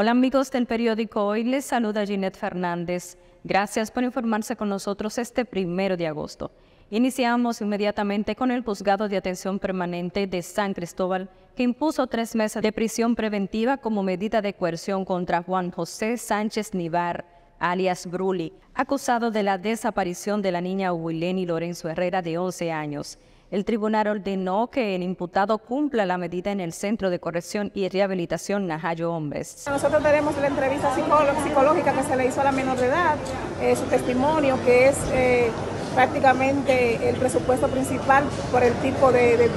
Hola amigos del periódico Hoy, les saluda Ginette Fernández. Gracias por informarse con nosotros este primero de agosto. Iniciamos inmediatamente con el juzgado de atención permanente de San Cristóbal, que impuso tres meses de prisión preventiva como medida de coerción contra Juan José Sánchez Nivar, alias Bruli, acusado de la desaparición de la niña Wileni Lorenzo Herrera de 11 años. El tribunal ordenó que el imputado cumpla la medida en el Centro de Corrección y Rehabilitación Najayo Hombres. Nosotros tenemos la entrevista psicológica que se le hizo a la menor de edad, eh, su testimonio que es... Eh, prácticamente el presupuesto principal por el tipo de,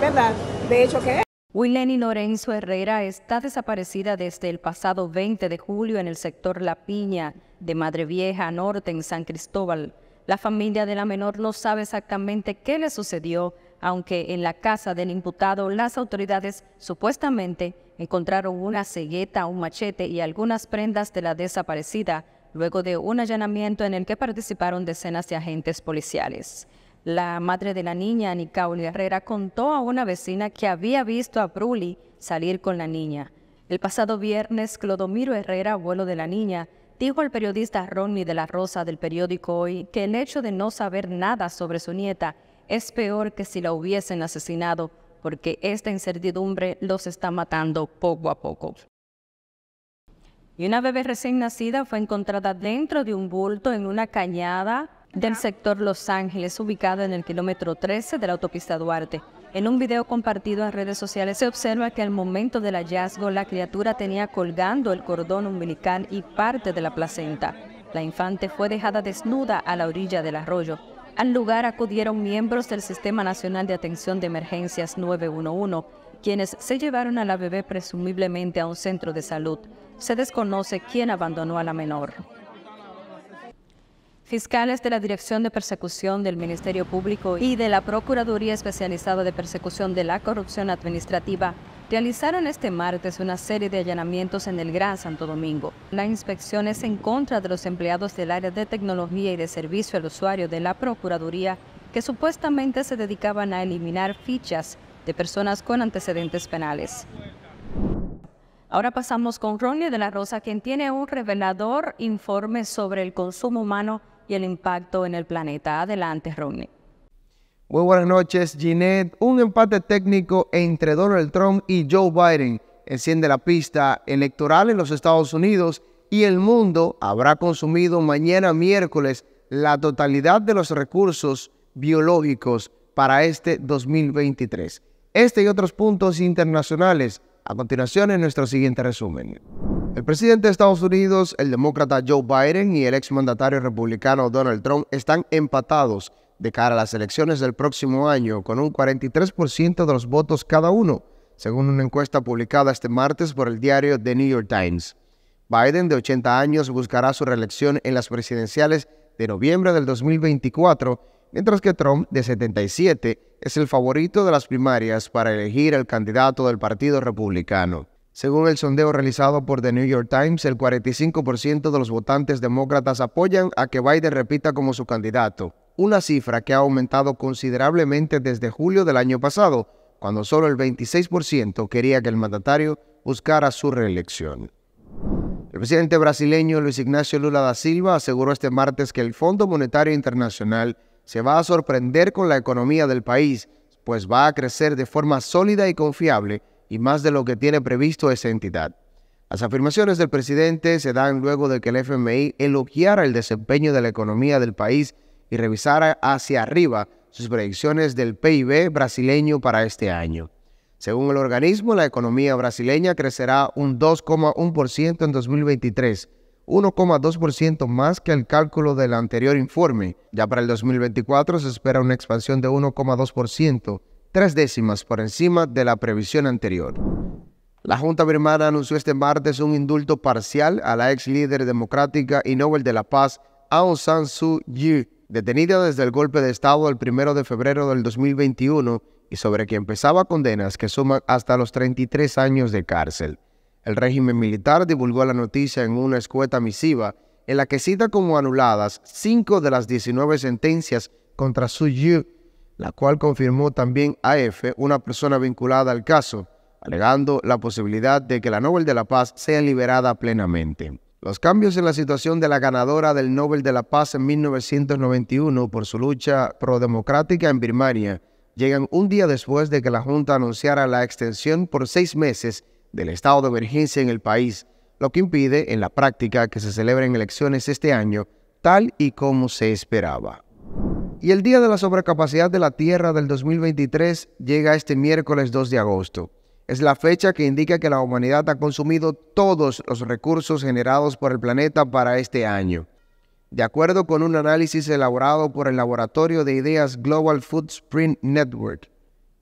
verdad, de hecho que es. Wileni Lorenzo Herrera está desaparecida desde el pasado 20 de julio en el sector La Piña de Madre Vieja Norte en San Cristóbal. La familia de la menor no sabe exactamente qué le sucedió, aunque en la casa del imputado las autoridades supuestamente encontraron una cegueta, un machete y algunas prendas de la desaparecida, luego de un allanamiento en el que participaron decenas de agentes policiales. La madre de la niña, Nicaula Herrera, contó a una vecina que había visto a Bruli salir con la niña. El pasado viernes, Clodomiro Herrera, abuelo de la niña, dijo el periodista Ronnie de la Rosa del periódico Hoy que el hecho de no saber nada sobre su nieta es peor que si la hubiesen asesinado, porque esta incertidumbre los está matando poco a poco. Y una bebé recién nacida fue encontrada dentro de un bulto en una cañada del sector Los Ángeles, ubicada en el kilómetro 13 de la autopista Duarte. En un video compartido en redes sociales se observa que al momento del hallazgo la criatura tenía colgando el cordón umbilical y parte de la placenta. La infante fue dejada desnuda a la orilla del arroyo. Al lugar acudieron miembros del Sistema Nacional de Atención de Emergencias 911, quienes se llevaron a la bebé presumiblemente a un centro de salud. Se desconoce quién abandonó a la menor. Fiscales de la Dirección de Persecución del Ministerio Público y de la Procuraduría Especializada de Persecución de la Corrupción Administrativa realizaron este martes una serie de allanamientos en el Gran Santo Domingo. La inspección es en contra de los empleados del área de tecnología y de servicio al usuario de la Procuraduría que supuestamente se dedicaban a eliminar fichas de personas con antecedentes penales. Ahora pasamos con Ronnie de la Rosa, quien tiene un revelador informe sobre el consumo humano y el impacto en el planeta. Adelante, Ronnie. Muy buenas noches, Ginette. Un empate técnico entre Donald Trump y Joe Biden enciende la pista electoral en los Estados Unidos y el mundo habrá consumido mañana miércoles la totalidad de los recursos biológicos para este 2023. Este y otros puntos internacionales a continuación en nuestro siguiente resumen. El presidente de Estados Unidos, el demócrata Joe Biden y el exmandatario republicano Donald Trump están empatados de cara a las elecciones del próximo año con un 43% de los votos cada uno, según una encuesta publicada este martes por el diario The New York Times. Biden, de 80 años, buscará su reelección en las presidenciales de noviembre del 2024, mientras que Trump, de 77, es el favorito de las primarias para elegir el candidato del Partido Republicano. Según el sondeo realizado por The New York Times, el 45% de los votantes demócratas apoyan a que Biden repita como su candidato, una cifra que ha aumentado considerablemente desde julio del año pasado, cuando solo el 26% quería que el mandatario buscara su reelección. El presidente brasileño Luis Ignacio Lula da Silva aseguró este martes que el Fondo Monetario Internacional se va a sorprender con la economía del país, pues va a crecer de forma sólida y confiable y más de lo que tiene previsto esa entidad. Las afirmaciones del presidente se dan luego de que el FMI elogiara el desempeño de la economía del país y revisara hacia arriba sus predicciones del PIB brasileño para este año. Según el organismo, la economía brasileña crecerá un 2,1% en 2023, 1,2% más que el cálculo del anterior informe. Ya para el 2024 se espera una expansión de 1,2%, tres décimas por encima de la previsión anterior. La Junta Birmana anunció este martes un indulto parcial a la ex líder democrática y Nobel de la Paz, Aung San Suu Kyi, detenida desde el golpe de Estado el 1 de febrero del 2021 y sobre quien pesaba condenas que suman hasta los 33 años de cárcel. El régimen militar divulgó la noticia en una escueta misiva en la que cita como anuladas cinco de las 19 sentencias contra Suu Kyi la cual confirmó también a una persona vinculada al caso, alegando la posibilidad de que la Nobel de la Paz sea liberada plenamente. Los cambios en la situación de la ganadora del Nobel de la Paz en 1991 por su lucha prodemocrática en Birmania llegan un día después de que la Junta anunciara la extensión por seis meses del estado de emergencia en el país, lo que impide en la práctica que se celebren elecciones este año, tal y como se esperaba. Y el Día de la Sobrecapacidad de la Tierra del 2023 llega este miércoles 2 de agosto. Es la fecha que indica que la humanidad ha consumido todos los recursos generados por el planeta para este año. De acuerdo con un análisis elaborado por el Laboratorio de Ideas Global Footprint Network,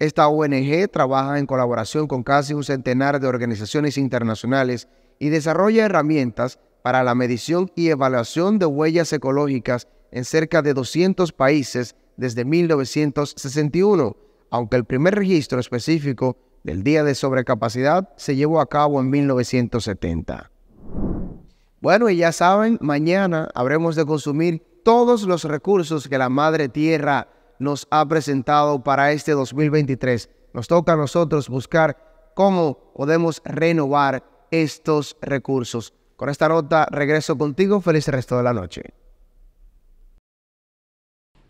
esta ONG trabaja en colaboración con casi un centenar de organizaciones internacionales y desarrolla herramientas para la medición y evaluación de huellas ecológicas en cerca de 200 países desde 1961, aunque el primer registro específico del Día de Sobrecapacidad se llevó a cabo en 1970. Bueno, y ya saben, mañana habremos de consumir todos los recursos que la Madre Tierra nos ha presentado para este 2023. Nos toca a nosotros buscar cómo podemos renovar estos recursos. Con esta nota regreso contigo. Feliz resto de la noche.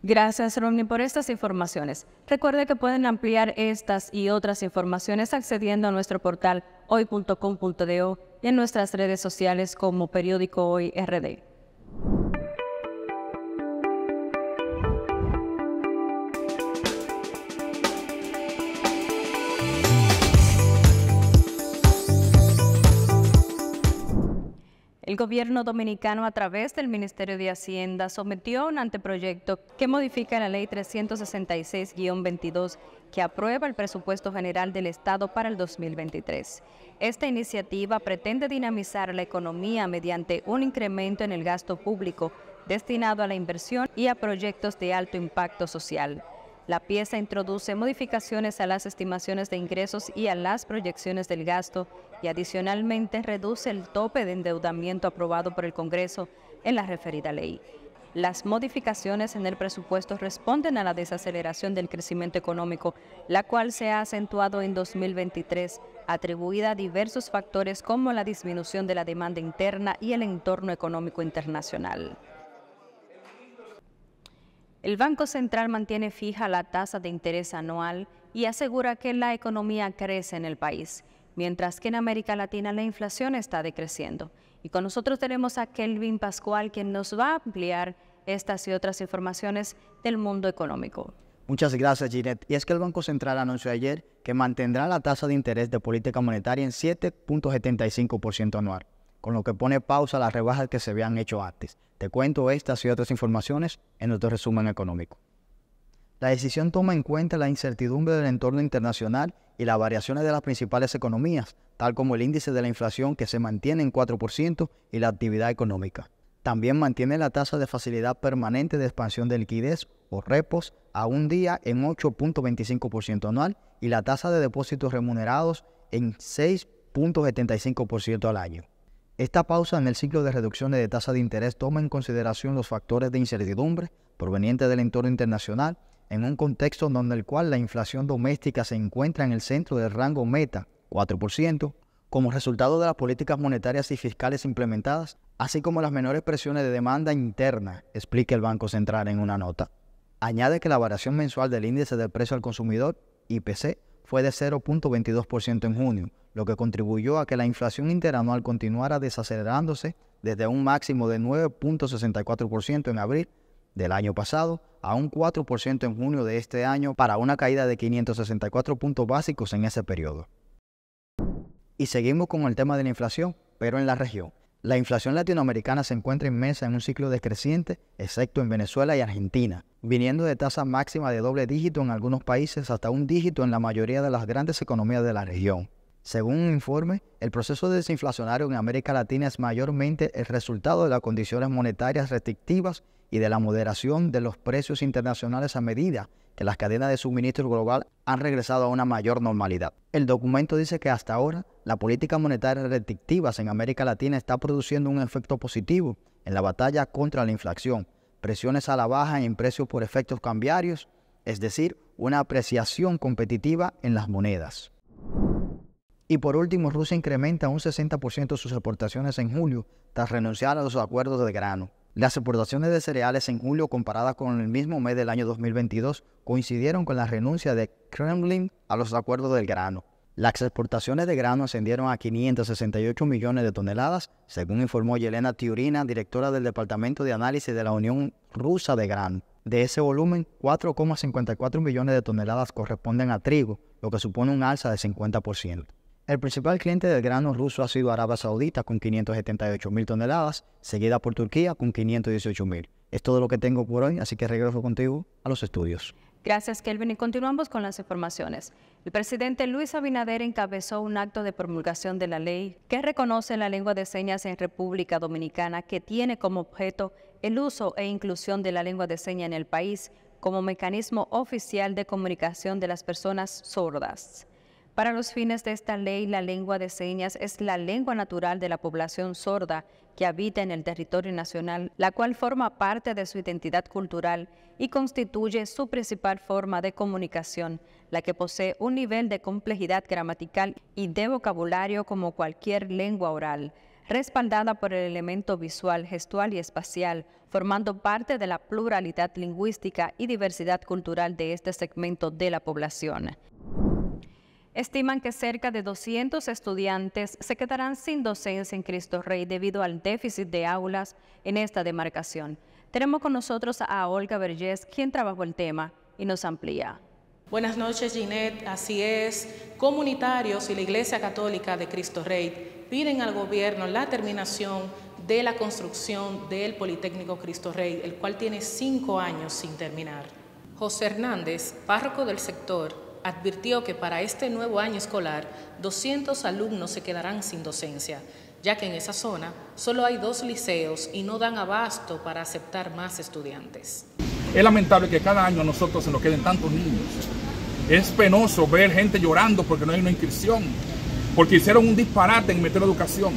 Gracias, Romney, por estas informaciones. Recuerde que pueden ampliar estas y otras informaciones accediendo a nuestro portal hoy.com.do y en nuestras redes sociales como Periódico Hoy RD. El gobierno dominicano, a través del Ministerio de Hacienda, sometió un anteproyecto que modifica la Ley 366-22 que aprueba el presupuesto general del Estado para el 2023. Esta iniciativa pretende dinamizar la economía mediante un incremento en el gasto público destinado a la inversión y a proyectos de alto impacto social. La pieza introduce modificaciones a las estimaciones de ingresos y a las proyecciones del gasto y adicionalmente reduce el tope de endeudamiento aprobado por el Congreso en la referida ley. Las modificaciones en el presupuesto responden a la desaceleración del crecimiento económico, la cual se ha acentuado en 2023, atribuida a diversos factores como la disminución de la demanda interna y el entorno económico internacional. El Banco Central mantiene fija la tasa de interés anual y asegura que la economía crece en el país mientras que en América Latina la inflación está decreciendo. Y con nosotros tenemos a Kelvin Pascual, quien nos va a ampliar estas y otras informaciones del mundo económico. Muchas gracias, Ginette. Y es que el Banco Central anunció ayer que mantendrá la tasa de interés de política monetaria en 7.75% anual, con lo que pone pausa las rebajas que se habían hecho antes. Te cuento estas y otras informaciones en nuestro resumen económico. La decisión toma en cuenta la incertidumbre del entorno internacional y las variaciones de las principales economías, tal como el índice de la inflación que se mantiene en 4% y la actividad económica. También mantiene la tasa de facilidad permanente de expansión de liquidez o repos a un día en 8.25% anual y la tasa de depósitos remunerados en 6.75% al año. Esta pausa en el ciclo de reducciones de tasa de interés toma en consideración los factores de incertidumbre provenientes del entorno internacional en un contexto donde el cual la inflación doméstica se encuentra en el centro del rango meta 4%, como resultado de las políticas monetarias y fiscales implementadas, así como las menores presiones de demanda interna, explica el Banco Central en una nota. Añade que la variación mensual del índice del precio al consumidor, IPC, fue de 0.22% en junio, lo que contribuyó a que la inflación interanual continuara desacelerándose desde un máximo de 9.64% en abril del año pasado a un 4% en junio de este año para una caída de 564 puntos básicos en ese periodo. Y seguimos con el tema de la inflación, pero en la región. La inflación latinoamericana se encuentra inmensa en un ciclo decreciente, excepto en Venezuela y Argentina, viniendo de tasa máxima de doble dígito en algunos países hasta un dígito en la mayoría de las grandes economías de la región. Según un informe, el proceso desinflacionario en América Latina es mayormente el resultado de las condiciones monetarias restrictivas y de la moderación de los precios internacionales a medida que las cadenas de suministro global han regresado a una mayor normalidad. El documento dice que hasta ahora la política monetaria restrictiva en América Latina está produciendo un efecto positivo en la batalla contra la inflación, presiones a la baja en precios por efectos cambiarios, es decir, una apreciación competitiva en las monedas. Y por último, Rusia incrementa un 60% sus exportaciones en julio tras renunciar a los acuerdos de grano. Las exportaciones de cereales en julio comparadas con el mismo mes del año 2022 coincidieron con la renuncia de Kremlin a los acuerdos del grano. Las exportaciones de grano ascendieron a 568 millones de toneladas, según informó Yelena Tiurina, directora del Departamento de Análisis de la Unión Rusa de Grano. De ese volumen, 4,54 millones de toneladas corresponden a trigo, lo que supone un alza de 50%. El principal cliente del grano ruso ha sido Arabia Saudita con 578 mil toneladas, seguida por Turquía con 518 mil. Es todo lo que tengo por hoy, así que regreso contigo a los estudios. Gracias, Kelvin. Y continuamos con las informaciones. El presidente Luis Abinader encabezó un acto de promulgación de la ley que reconoce la lengua de señas en República Dominicana, que tiene como objeto el uso e inclusión de la lengua de señas en el país como mecanismo oficial de comunicación de las personas sordas. Para los fines de esta ley, la lengua de señas es la lengua natural de la población sorda que habita en el territorio nacional, la cual forma parte de su identidad cultural y constituye su principal forma de comunicación, la que posee un nivel de complejidad gramatical y de vocabulario como cualquier lengua oral respaldada por el elemento visual, gestual y espacial, formando parte de la pluralidad lingüística y diversidad cultural de este segmento de la población. Estiman que cerca de 200 estudiantes se quedarán sin docencia en Cristo Rey debido al déficit de aulas en esta demarcación. Tenemos con nosotros a Olga Vergés, quien trabajó el tema y nos amplía. Buenas noches, Ginette. Así es, comunitarios y la Iglesia Católica de Cristo Rey piden al gobierno la terminación de la construcción del Politécnico Cristo Rey, el cual tiene cinco años sin terminar. José Hernández, párroco del sector, advirtió que para este nuevo año escolar 200 alumnos se quedarán sin docencia, ya que en esa zona solo hay dos liceos y no dan abasto para aceptar más estudiantes. Es lamentable que cada año a nosotros se nos queden tantos niños. Es penoso ver gente llorando porque no hay una inscripción, porque hicieron un disparate en meter educación,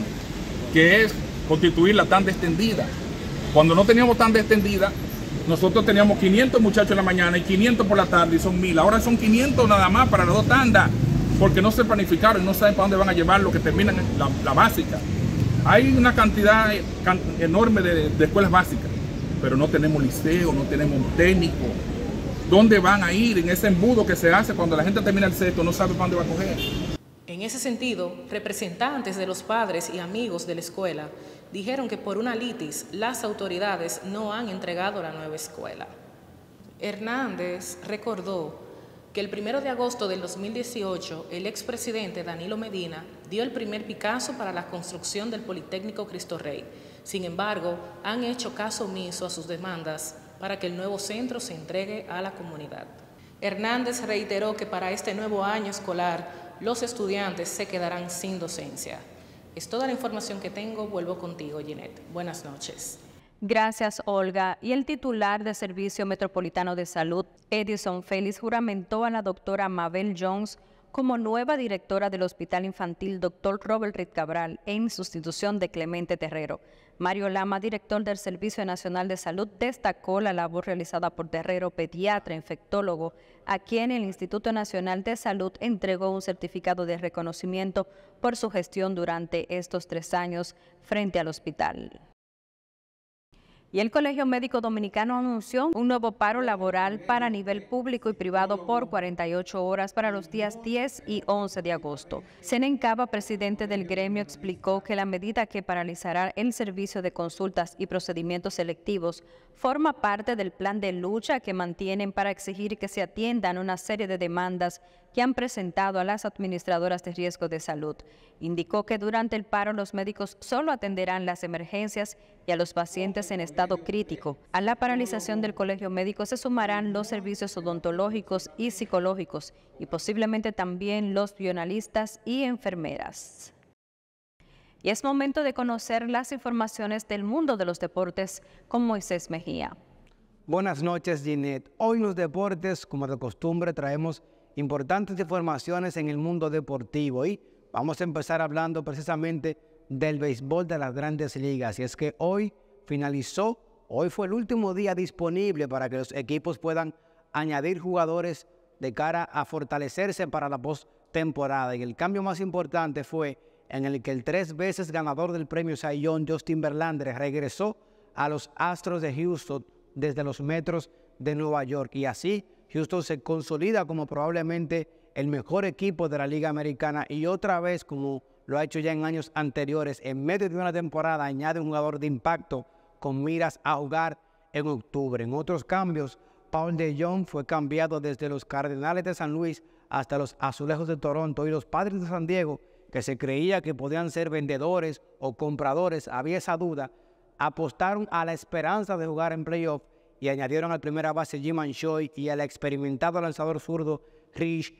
que es constituirla tan extendida. Cuando no teníamos tan extendida, nosotros teníamos 500 muchachos en la mañana y 500 por la tarde y son mil. Ahora son 500 nada más para las dos tandas porque no se planificaron y no saben para dónde van a llevar lo que terminan la, básica. Hay una cantidad eh, enorme de, escuelas básicas, pero no tenemos liceo, no tenemos técnico. ¿Dónde van a ir en ese embudo que se hace cuando la gente termina el sexto, no sabe para dónde va a coger? En ese sentido, representantes de los padres y amigos de la escuela dijeron que por una litis las autoridades no han entregado la nueva escuela. Hernández recordó que el 1 de agosto del 2018 el expresidente Danilo Medina dio el primer Picasso para la construcción del Politécnico Cristo Rey. Sin embargo, han hecho caso omiso a sus demandas para que el nuevo centro se entregue a la comunidad. Hernández reiteró que para este nuevo año escolar los estudiantes se quedarán sin docencia. Es toda la información que tengo. Vuelvo contigo, Ginette. Buenas noches. Gracias, Olga. Y el titular del Servicio Metropolitano de Salud, Edison Félix, juramentó a la doctora Mabel Jones como nueva directora del Hospital Infantil Dr. Robert Reed Cabral en sustitución de Clemente Terrero. Mario Lama, director del Servicio Nacional de Salud, destacó la labor realizada por Terrero, pediatra, infectólogo, a quien el Instituto Nacional de Salud entregó un certificado de reconocimiento por su gestión durante estos tres años frente al hospital. Y el Colegio Médico Dominicano anunció un nuevo paro laboral para nivel público y privado por 48 horas para los días 10 y 11 de agosto. Senencaba, presidente del gremio, explicó que la medida que paralizará el servicio de consultas y procedimientos selectivos forma parte del plan de lucha que mantienen para exigir que se atiendan una serie de demandas que han presentado a las administradoras de riesgo de salud. Indicó que durante el paro los médicos solo atenderán las emergencias y a los pacientes en estado crítico. A la paralización del colegio médico se sumarán los servicios odontológicos y psicológicos y posiblemente también los bionalistas y enfermeras. Y es momento de conocer las informaciones del mundo de los deportes con Moisés Mejía. Buenas noches, Ginette. Hoy los deportes, como de costumbre, traemos importantes informaciones en el mundo deportivo y vamos a empezar hablando precisamente del béisbol de las grandes ligas. Y es que hoy finalizó, hoy fue el último día disponible para que los equipos puedan añadir jugadores de cara a fortalecerse para la postemporada. Y el cambio más importante fue en el que el tres veces ganador del premio Sayón, Justin Verlander, regresó a los Astros de Houston desde los metros de Nueva York. Y así Houston se consolida como probablemente el mejor equipo de la Liga Americana y otra vez, como lo ha hecho ya en años anteriores, en medio de una temporada añade un jugador de impacto con miras a jugar en octubre. En otros cambios, Paul de Jong fue cambiado desde los Cardenales de San Luis hasta los Azulejos de Toronto y los Padres de San Diego, que se creía que podían ser vendedores o compradores, había esa duda, apostaron a la esperanza de jugar en playoff y añadieron al primera base Jim Choi y al experimentado lanzador zurdo Rich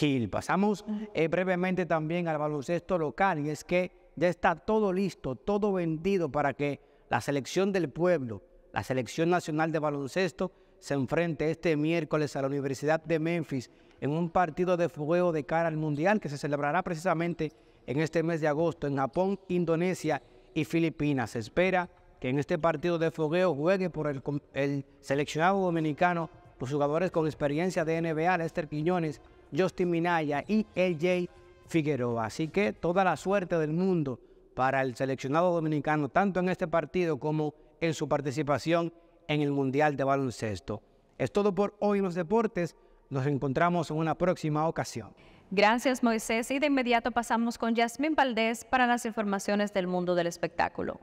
Hill. Pasamos eh, brevemente también al baloncesto local y es que ya está todo listo, todo vendido para que la selección del pueblo, la selección nacional de baloncesto, se enfrente este miércoles a la Universidad de Memphis en un partido de fuego de cara al Mundial que se celebrará precisamente en este mes de agosto en Japón, Indonesia y Filipinas. Se espera que en este partido de fogueo juegue por el, seleccionado dominicano los jugadores con experiencia de NBA, Lester Quiñones, Justin Minaya y L.J. Figueroa. Así que toda la suerte del mundo para el seleccionado dominicano, tanto en este partido como en su participación en el Mundial de Baloncesto. Es todo por hoy en los deportes. Nos encontramos en una próxima ocasión. Gracias Moisés y de inmediato pasamos con Yasmín Valdés para las informaciones del mundo del espectáculo.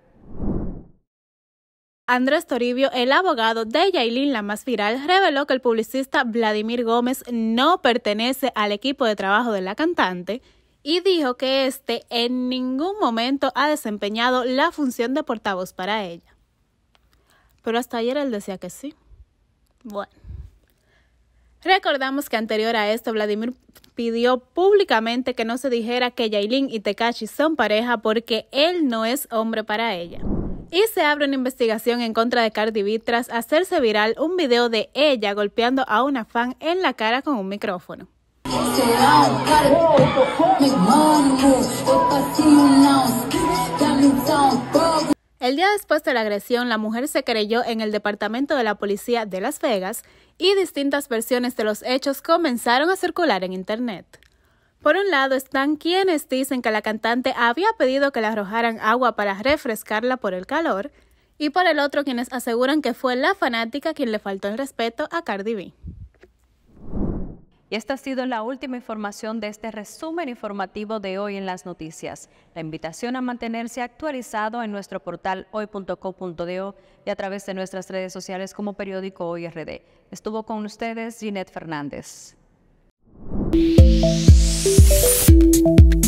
Andrés Toribio, el abogado de Yailin, la más viral, reveló que el publicista Vladimir Gómez no pertenece al equipo de trabajo de la cantante y dijo que este en ningún momento ha desempeñado la función de portavoz para ella. Pero hasta ayer él decía que sí. Bueno. Recordamos que anterior a esto, Vladimir pidió públicamente que no se dijera que Yailin y Tekashi son pareja porque él no es hombre para ella. Y se abre una investigación en contra de Cardi B tras hacerse viral un video de ella golpeando a una fan en la cara con un micrófono. El día después de la agresión, la mujer se creyó en el departamento de la policía de Las Vegas y distintas versiones de los hechos comenzaron a circular en Internet. Por un lado están quienes dicen que la cantante había pedido que le arrojaran agua para refrescarla por el calor, y por el otro quienes aseguran que fue la fanática quien le faltó el respeto a Cardi B. Y esta ha sido la última información de este resumen informativo de hoy en las noticias. La invitación a mantenerse actualizado en nuestro portal hoy.co.do y a través de nuestras redes sociales como periódico Hoy Estuvo con ustedes Ginette Fernández. Música